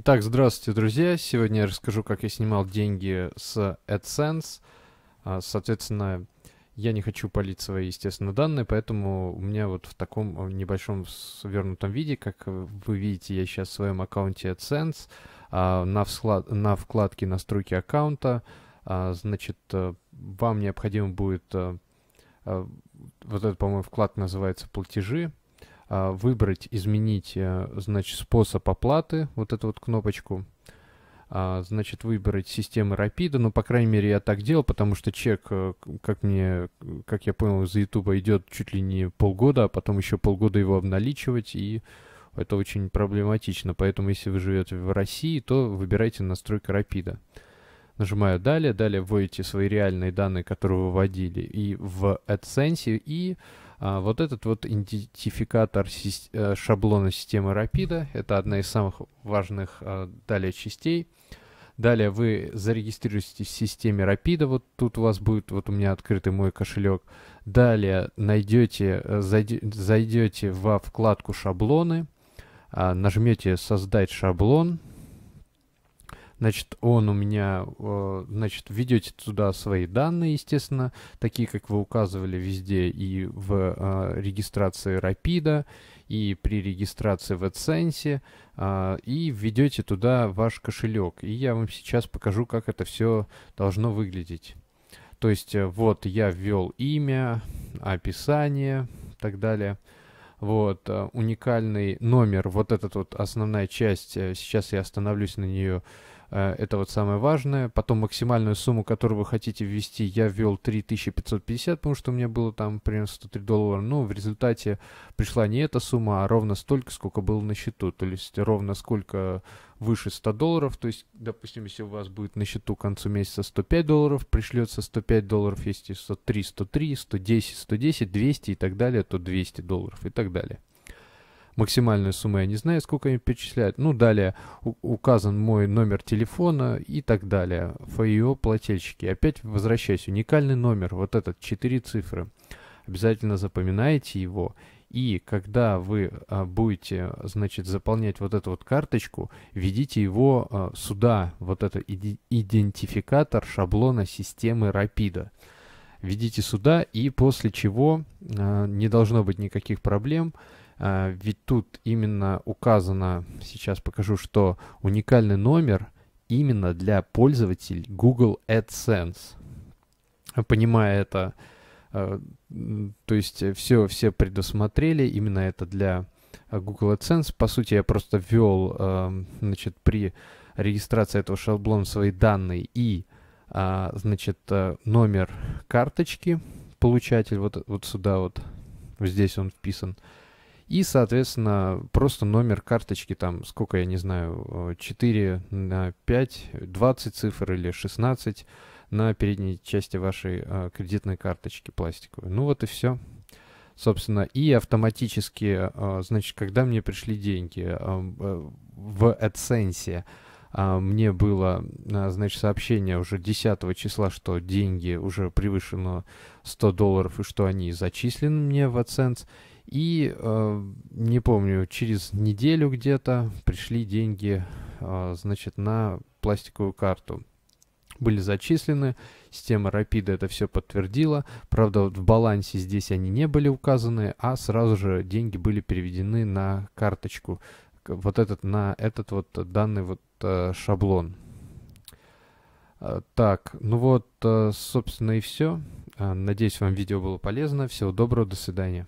Итак, здравствуйте, друзья. Сегодня я расскажу, как я снимал деньги с AdSense. А, соответственно, я не хочу палить свои, естественно, данные, поэтому у меня вот в таком а, небольшом свернутом виде, как вы видите, я сейчас в своем аккаунте AdSense, а, на, всклад... на вкладке настройки аккаунта, значит, э, вам необходимо будет, э, э, вот этот, по-моему, вклад называется «Платежи», а, выбрать, изменить, э, значит, способ оплаты, вот эту вот кнопочку, а, значит, выбрать системы Рапида, ну, по крайней мере, я так делал, потому что чек, э, как мне, как я понял, из-за Ютуба идет чуть ли не полгода, а потом еще полгода его обналичивать, и это очень проблематично, поэтому если вы живете в России, то выбирайте настройка Рапида. Нажимаю «Далее», далее вводите свои реальные данные, которые вы вводили и в AdSense, и а вот этот вот идентификатор э, шаблона системы Rapida, это одна из самых важных э, далее частей. Далее вы зарегистрируетесь в системе Rapida, вот тут у вас будет, вот у меня открытый мой кошелек. Далее найдете, э, зайдете во вкладку шаблоны, а, нажмете создать шаблон, Значит, он у меня, э, значит, введете туда свои данные, естественно, такие, как вы указывали везде и в э, регистрации Рапида, и при регистрации в AdSense, э, и введете туда ваш кошелек. И я вам сейчас покажу, как это все должно выглядеть. То есть вот я ввел имя, описание и так далее. Вот, уникальный номер, вот этот вот основная часть, сейчас я остановлюсь на нее Э, это вот самое важное. Потом максимальную сумму, которую вы хотите ввести, я ввел 3550, потому что у меня было там примерно 103 доллара. Но в результате пришла не эта сумма, а ровно столько, сколько было на счету. То есть ровно сколько выше 100 долларов. То есть, допустим, если у вас будет на счету к концу месяца 105 долларов, пришлется 105 долларов, если 103, 103, 110, 110, 200 и так далее, то 200 долларов и так далее. Максимальную сумму я не знаю, сколько им перечислять Ну, далее указан мой номер телефона и так далее. ФАИО плательщики. Опять возвращаюсь. Уникальный номер, вот этот, 4 цифры. Обязательно запоминайте его. И когда вы а, будете, значит, заполнять вот эту вот карточку, введите его а, сюда, вот этот идентификатор шаблона системы Рапида. Введите сюда, и после чего а, не должно быть никаких проблем. А, ведь тут именно указано, сейчас покажу, что уникальный номер именно для пользователей Google AdSense. Понимая это, а, то есть все, все предусмотрели, именно это для а, Google AdSense. По сути, я просто ввел, значит, при регистрации этого шаблона свои данные и, значит, номер карточки, получатель, вот, вот сюда вот, здесь он вписан. И, соответственно, просто номер карточки, там, сколько, я не знаю, 4 э, на 5, 20 цифр или 16 на передней части вашей э, кредитной карточки пластиковой. Ну вот и все. Собственно, и автоматически, э, значит, когда мне пришли деньги эм, э, в AdSense, э, мне было, э, значит, сообщение уже 10 числа, что деньги уже превышено 100 долларов и что они зачислены мне в AdSense. И, э, не помню, через неделю где-то пришли деньги, э, значит, на пластиковую карту. Были зачислены, система Rapid это все подтвердила. Правда, вот в балансе здесь они не были указаны, а сразу же деньги были переведены на карточку, вот этот, на этот вот данный вот э, шаблон. Э, так, ну вот, э, собственно, и все. Э, надеюсь, вам видео было полезно. Всего доброго, до свидания.